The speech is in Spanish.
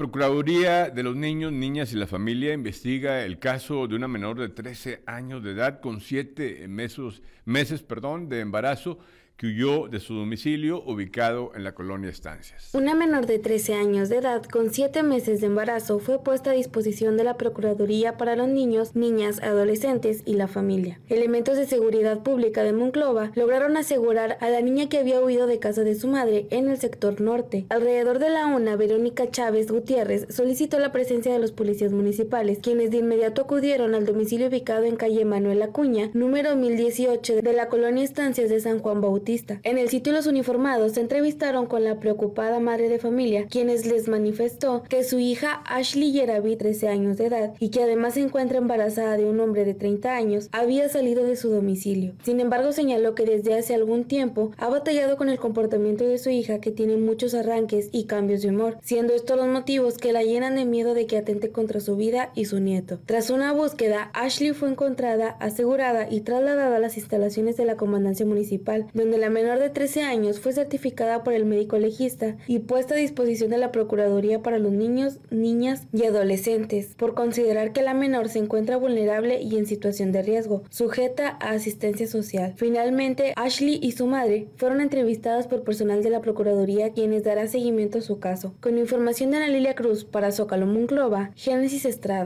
Procuraduría de los Niños, Niñas y la Familia investiga el caso de una menor de 13 años de edad con 7 meses, meses perdón, de embarazo que huyó de su domicilio ubicado en la colonia Estancias. Una menor de 13 años de edad con 7 meses de embarazo fue puesta a disposición de la Procuraduría para los Niños, Niñas, Adolescentes y la Familia. Elementos de seguridad pública de Monclova lograron asegurar a la niña que había huido de casa de su madre en el sector norte. Alrededor de la una, Verónica Chávez Gutiérrez solicitó la presencia de los policías municipales, quienes de inmediato acudieron al domicilio ubicado en calle Manuel Acuña, número 1018 de la colonia Estancias de San Juan Bautista en el sitio los uniformados se entrevistaron con la preocupada madre de familia, quienes les manifestó que su hija Ashley Yerabi, 13 años de edad, y que además se encuentra embarazada de un hombre de 30 años, había salido de su domicilio. Sin embargo, señaló que desde hace algún tiempo ha batallado con el comportamiento de su hija que tiene muchos arranques y cambios de humor, siendo estos los motivos que la llenan de miedo de que atente contra su vida y su nieto. Tras una búsqueda, Ashley fue encontrada, asegurada y trasladada a las instalaciones de la comandancia municipal, donde la menor de 13 años fue certificada por el médico legista y puesta a disposición de la Procuraduría para los niños, niñas y adolescentes, por considerar que la menor se encuentra vulnerable y en situación de riesgo, sujeta a asistencia social. Finalmente, Ashley y su madre fueron entrevistadas por personal de la Procuraduría quienes dará seguimiento a su caso. Con información de Ana Lilia Cruz para Zócalo Monclova, Génesis Estrada.